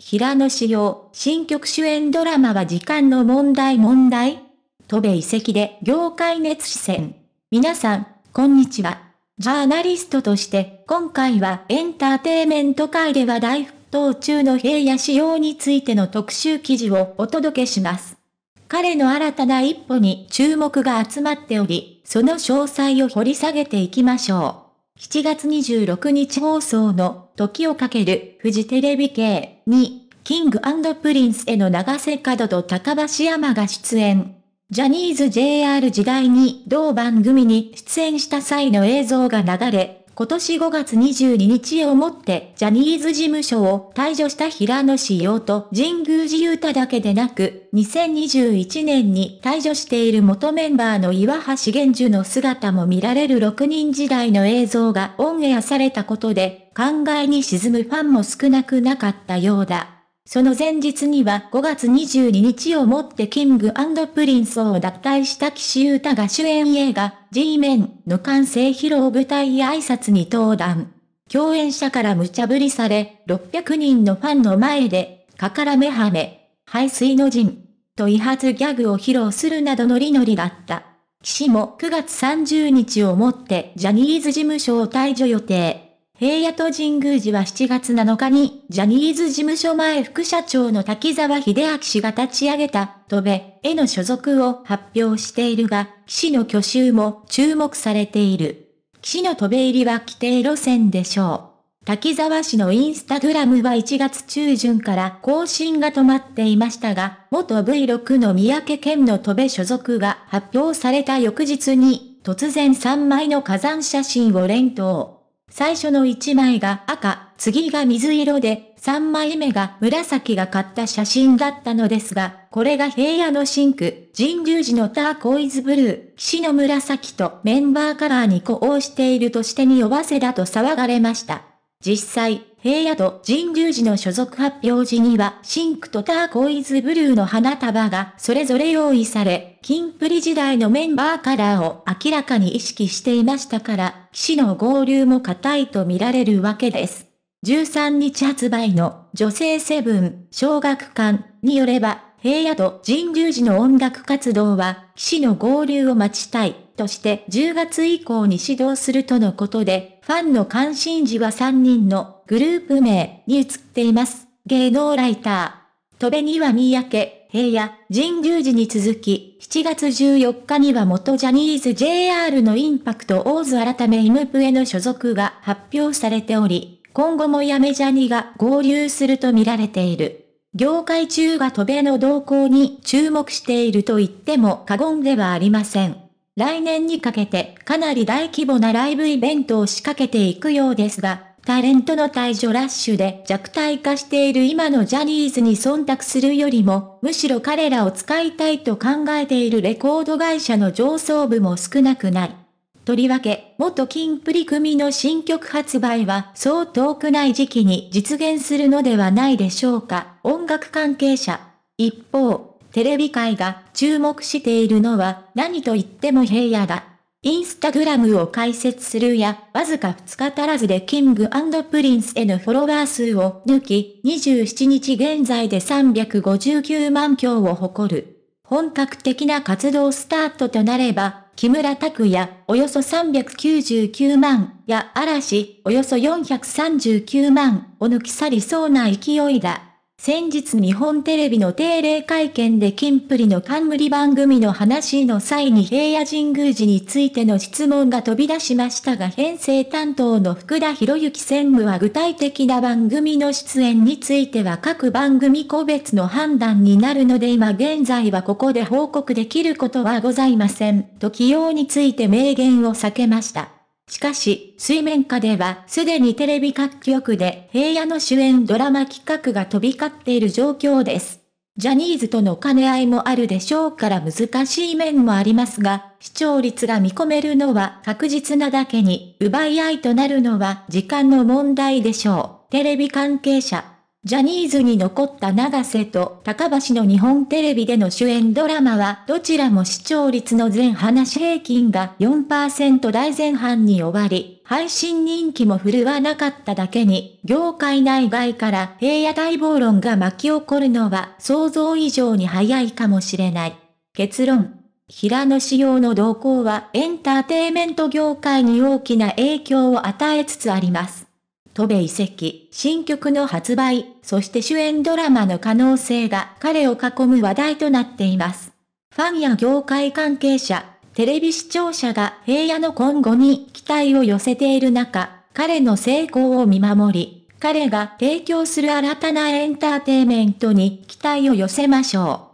平野紫耀、新曲主演ドラマは時間の問題問題戸部遺跡で業界熱視線。皆さん、こんにちは。ジャーナリストとして、今回はエンターテイメント界では大沸騰中の平野仕様についての特集記事をお届けします。彼の新たな一歩に注目が集まっており、その詳細を掘り下げていきましょう。7月26日放送の時をかけるフジテレビ系にキングプリンスへの長瀬角と高橋山が出演。ジャニーズ JR 時代に同番組に出演した際の映像が流れ、今年5月22日をもってジャニーズ事務所を退場した平野紫耀と神宮寺雄太だけでなく、2021年に退場している元メンバーの岩橋玄樹の姿も見られる6人時代の映像がオンエアされたことで、考えに沈むファンも少なくなかったようだ。その前日には5月22日をもってキングプリンスを脱退した岸優太が主演映画、G メンの完成披露舞台挨拶に登壇。共演者から無茶ぶりされ、600人のファンの前で、かからめはめ、排水の陣、と威発ギャグを披露するなどのリノリだった。岸も9月30日をもってジャニーズ事務所を退場予定。平野と神宮寺は7月7日に、ジャニーズ事務所前副社長の滝沢秀明氏が立ち上げた、戸部への所属を発表しているが、岸の挙手も注目されている。岸の戸部入りは規定路線でしょう。滝沢氏のインスタグラムは1月中旬から更新が止まっていましたが、元 V6 の三宅県の戸部所属が発表された翌日に、突然3枚の火山写真を連投。最初の1枚が赤、次が水色で、3枚目が紫が買った写真だったのですが、これが平野のシンク、神宮寺のターコイズブルー、騎士の紫とメンバーカラーに呼応しているとしてにわせだと騒がれました。実際、平野と神宮寺の所属発表時には、シンクとターコイズブルーの花束がそれぞれ用意され、キンプリ時代のメンバーカラーを明らかに意識していましたから、騎士の合流も固いと見られるわけです。13日発売の女性セブン小学館によれば、平野と神竜寺の音楽活動は、騎士の合流を待ちたい、として10月以降に指導するとのことで、ファンの関心事は3人のグループ名に移っています。芸能ライター。戸部には三宅、平野、神竜寺に続き、7月14日には元ジャニーズ JR のインパクトオーズ改めイムプへの所属が発表されており、今後もやめジャニが合流すると見られている。業界中が渡米の動向に注目していると言っても過言ではありません。来年にかけてかなり大規模なライブイベントを仕掛けていくようですが、タレントの退場ラッシュで弱体化している今のジャニーズに忖度するよりも、むしろ彼らを使いたいと考えているレコード会社の上層部も少なくない。とりわけ、元金プリ組の新曲発売はそう遠くない時期に実現するのではないでしょうか、音楽関係者。一方、テレビ界が注目しているのは何と言っても平野だ。インスタグラムを開設するや、わずか2日足らずでキングプリンスへのフォロワー数を抜き、27日現在で359万票を誇る。本格的な活動スタートとなれば、木村拓哉、およそ399万、や嵐、およそ439万、を抜き去りそうな勢いだ。先日日本テレビの定例会見で金プリの冠番組の話の際に平野神宮寺についての質問が飛び出しましたが編成担当の福田博之専務は具体的な番組の出演については各番組個別の判断になるので今現在はここで報告できることはございませんと起用について明言を避けました。しかし、水面下ではすでにテレビ各局で平野の主演ドラマ企画が飛び交っている状況です。ジャニーズとの兼ね合いもあるでしょうから難しい面もありますが、視聴率が見込めるのは確実なだけに、奪い合いとなるのは時間の問題でしょう。テレビ関係者。ジャニーズに残った長瀬と高橋の日本テレビでの主演ドラマはどちらも視聴率の全話平均が4%台前半に終わり、配信人気も振るわなかっただけに、業界内外から平野大暴論が巻き起こるのは想像以上に早いかもしれない。結論。平野仕様の動向はエンターテイメント業界に大きな影響を与えつつあります。戸部遺跡、新曲の発売、そして主演ドラマの可能性が彼を囲む話題となっています。ファンや業界関係者、テレビ視聴者が平野の今後に期待を寄せている中、彼の成功を見守り、彼が提供する新たなエンターテイメントに期待を寄せましょう。